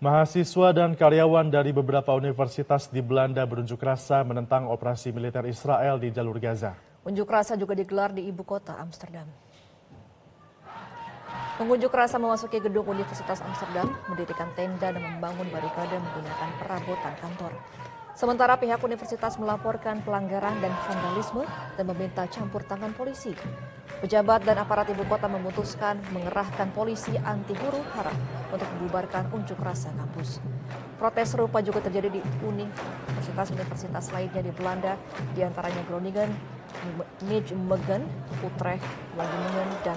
Mahasiswa dan karyawan dari beberapa universitas di Belanda berunjuk rasa menentang operasi militer Israel di jalur Gaza. Unjuk rasa juga digelar di ibu kota Amsterdam. Pengunjuk rasa memasuki gedung Universitas Amsterdam, mendirikan tenda dan membangun barikade menggunakan perabotan kantor. Sementara pihak universitas melaporkan pelanggaran dan vandalisme dan meminta campur tangan polisi. Pejabat dan aparat ibu kota memutuskan mengerahkan polisi anti huru hara untuk membubarkan unjuk rasa kampus. Protes serupa juga terjadi di universitas-universitas lainnya di Belanda, diantaranya Groningen, Nijmegen, Utrecht, Wageningen, dan